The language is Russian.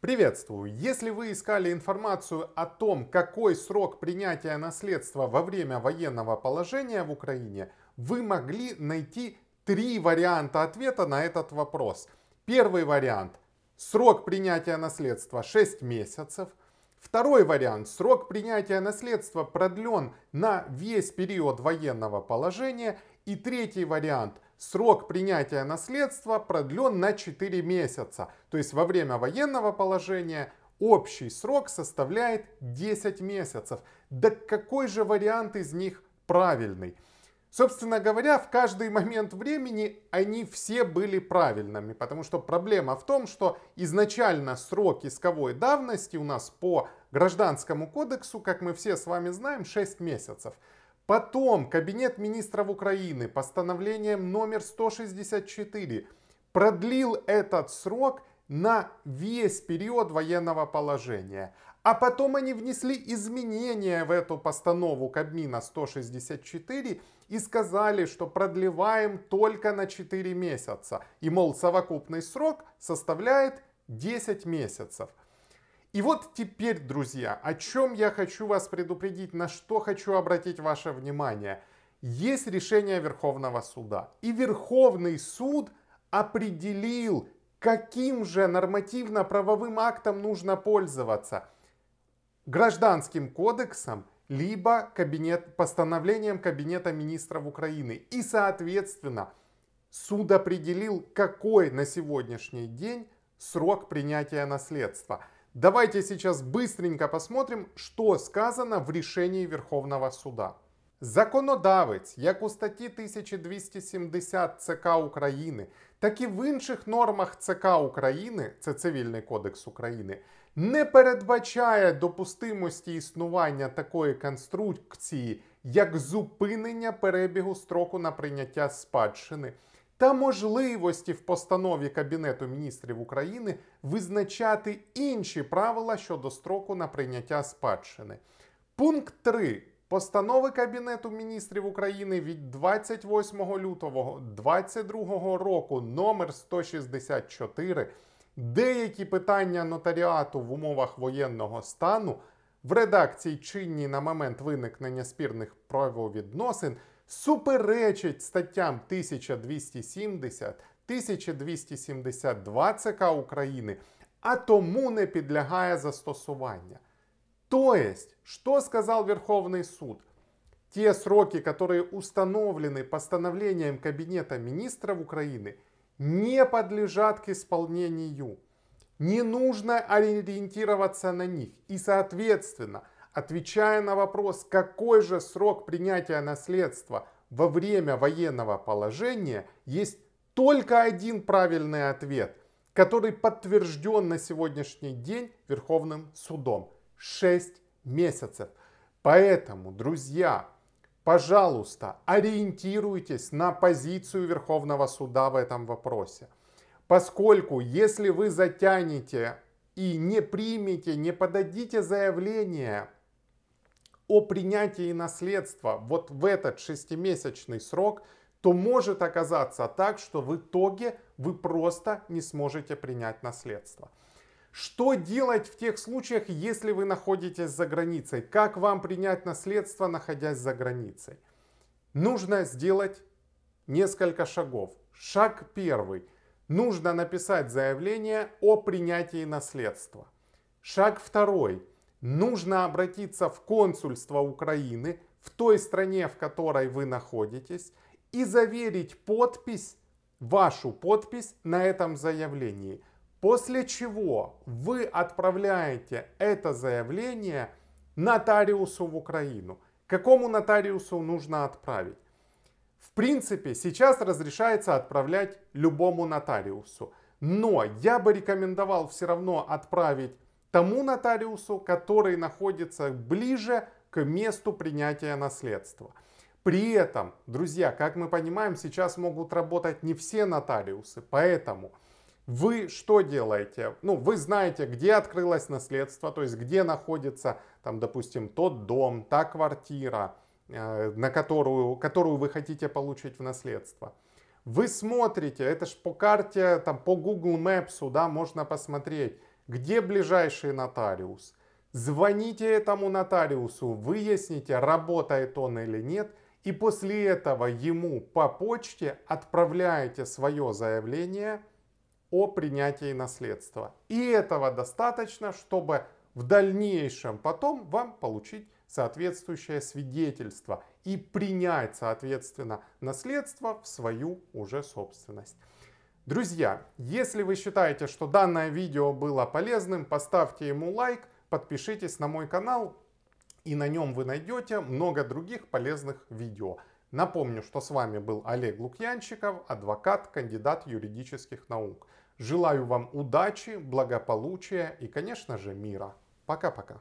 Приветствую! Если вы искали информацию о том, какой срок принятия наследства во время военного положения в Украине, вы могли найти три варианта ответа на этот вопрос. Первый вариант – срок принятия наследства 6 месяцев. Второй вариант – срок принятия наследства продлен на весь период военного положения. И третий вариант – срок принятия наследства продлен на 4 месяца. То есть во время военного положения общий срок составляет 10 месяцев. Да какой же вариант из них правильный? Собственно говоря, в каждый момент времени они все были правильными, потому что проблема в том, что изначально срок исковой давности у нас по Гражданскому кодексу, как мы все с вами знаем, 6 месяцев. Потом Кабинет министров Украины постановлением номер 164 продлил этот срок на весь период военного положения. А потом они внесли изменения в эту постанову Кабмина 164 и сказали, что продлеваем только на 4 месяца. И, мол, совокупный срок составляет 10 месяцев. И вот теперь, друзья, о чем я хочу вас предупредить, на что хочу обратить ваше внимание. Есть решение Верховного суда. И Верховный суд определил, каким же нормативно-правовым актом нужно пользоваться. Гражданским кодексом либо кабинет, постановлением Кабинета министров Украины. И, соответственно, суд определил, какой на сегодняшний день срок принятия наследства – Давайте сейчас быстренько посмотрим, что сказано в решении Верховного суда. Законодавець, як у статті 1270 ЦК України, так і в інших нормах ЦК України, це Цивільний Кодекс України, не передбачає допустимості існування такої конструкції, як зупинення перебігу строку на прийняття спадщини та можливості в постанові Кабінету міністрів України визначати інші правила щодо строку на прийняття спадщини. Пункт 3 постанови Кабінету міністрів України від 28 лютого 2022 року номер 164 Деякі питання нотаріату в умовах воєнного стану в редакції чинні на момент виникнення спірних правовідносин суперечить статтям 1270, 1272 ЦК України, а тому не підлягає застосування. То есть, что сказал Верховный суд? Те сроки, которые установлены постановлением Кабинета министров Украины, не подлежат к исполнению. Не нужно ориентироваться на них. И, соответственно, отвечая на вопрос, какой же срок принятия наследства во время военного положения, есть только один правильный ответ, который подтвержден на сегодняшний день Верховным судом. 6 месяцев. Поэтому, друзья, пожалуйста, ориентируйтесь на позицию Верховного суда в этом вопросе. Поскольку, если вы затянете и не примете, не подадите заявление о принятии наследства вот в этот шестимесячный срок, то может оказаться так, что в итоге вы просто не сможете принять наследство. Что делать в тех случаях, если вы находитесь за границей? Как вам принять наследство, находясь за границей? Нужно сделать несколько шагов. Шаг первый. Нужно написать заявление о принятии наследства. Шаг второй нужно обратиться в консульство Украины в той стране, в которой вы находитесь, и заверить подпись, вашу подпись на этом заявлении. После чего вы отправляете это заявление нотариусу в Украину. Какому нотариусу нужно отправить? В принципе, сейчас разрешается отправлять любому нотариусу. Но я бы рекомендовал все равно отправить тому нотариусу, который находится ближе к месту принятия наследства. При этом, друзья, как мы понимаем, сейчас могут работать не все нотариусы, поэтому вы что делаете? Ну, вы знаете, где открылось наследство, то есть где находится, там, допустим, тот дом, та квартира, э, на которую, которую вы хотите получить в наследство. Вы смотрите, это ж по карте, там, по Google Maps, да, можно посмотреть, где ближайший нотариус. Звоните этому нотариусу, выясните, работает он или нет, и после этого ему по почте отправляете свое заявление о принятии наследства. И этого достаточно, чтобы в дальнейшем потом вам получить соответствующее свидетельство и принять, соответственно, наследство в свою уже собственность. Друзья, если вы считаете, что данное видео было полезным, поставьте ему лайк, подпишитесь на мой канал, и на нем вы найдете много других полезных видео. Напомню, что с вами был Олег Лукьянчиков, адвокат, кандидат юридических наук. Желаю вам удачи, благополучия и, конечно же, мира. Пока-пока.